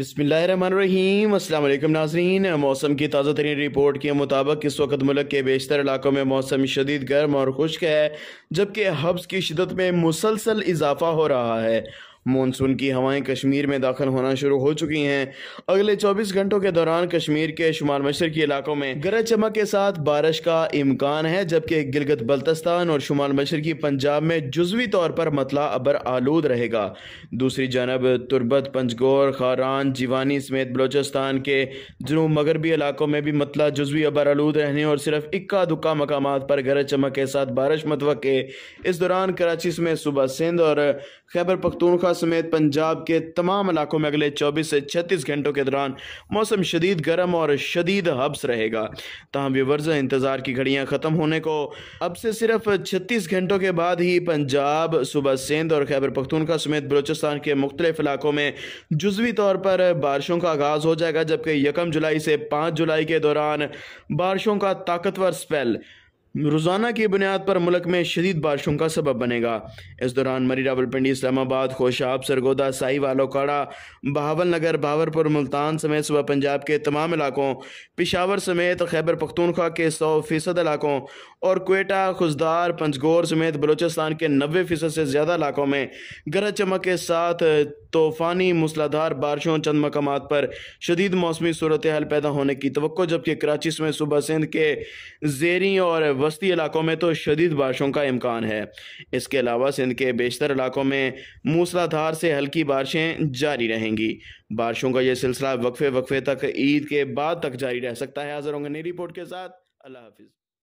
अस्सलाम अल्लाम नाजरीन मौसम की ताज़ा तरीन रिपोर्ट के मुताबिक इस वक्त मुल्क के बेशतर इलाकों में मौसम शदीद गर्म और खुश्क है जबकि हब्स की शिदत में मुसलसल इजाफा हो रहा है मानसून की हवाएं कश्मीर में दाखिल होना शुरू हो चुकी हैं अगले 24 घंटों के दौरान कश्मीर के शुमार मशरकी इलाकों में गरज चमक के साथ बारिश का इम्कान है जबकि गिलगत बल्तस्तान और शुमार मशरकी पंजाब में जुजवी तौर पर मतला अबर आलूद रहेगा दूसरी जानब तुरबत पंचगोर खारान जीवानी समेत बलोचिस्तान के जुनूब मगरबी इलाकों में भी मतला जुजवी अबर आलूद रहने और सिर्फ इक्का दुक्का मकाम पर गरज चमक के साथ बारिश मतवक़ इस दौरान कराची समेत सुबह सिंध और खैबर पख्तूनखा समेत पंजाब के तमाम इलाकों में अगले 24 से 36 घंटों के दौरान मौसम शदीद गर्म और शदीद हब्स रहेगा तहम व्यवर्ज इंतज़ार की घड़ियाँ ख़त्म होने को अब से सिर्फ छत्तीस घंटों के बाद ही पंजाब सुबह सिंध और खैबर पख्तूनखा समेत बलोचिस्तान के मुख्तलिफ इलाकों में जुजवी तौर पर बारिशों का आगाज़ हो जाएगा जबकि यकम जुलाई से पाँच जुलाई के दौरान बारिशों का ताकतवर स्पेल रोज़ाना की बुनियाद पर मुल्क में शदीद बारिशों का सबब बनेगा इस दौरान मरी रावलपिंडी इस्लामाबाद खोशाब सरगोदा साहिवाल ओकाड़ा बहावल नगर बहावरपुर मुल्तान समेत सुबह पंजाब के तमाम इलाकों पिशावर समेत खैबर पख्तूनख्वा के सौ फ़ीसद इलाकों और कोयटा खुशदार पंचगोर समेत बलोचिस्तान के नबे फ़ीसद से ज़्यादा इलाकों में गरज चमक के साथ तूफ़ानी मूसलाधार बारिशों चंद मकाम पर शदीद मौसमी सूरत हाल पैदा होने की तो जबकि कराची समेत सुबह सिंध के जेरी और वस्ती इलाकों में तो शदीद बारिशों का इम्कान है इसके अलावा सिंध के बेशतर इलाकों में मूसलाधार से हल्की बारिशें जारी रहेंगी बारिशों का यह सिलसिला वक्फे वक्फे तक ईद के बाद तक जारी रह सकता है हाजिर होंगे नई रिपोर्ट के साथ अल्लाह हाफिज़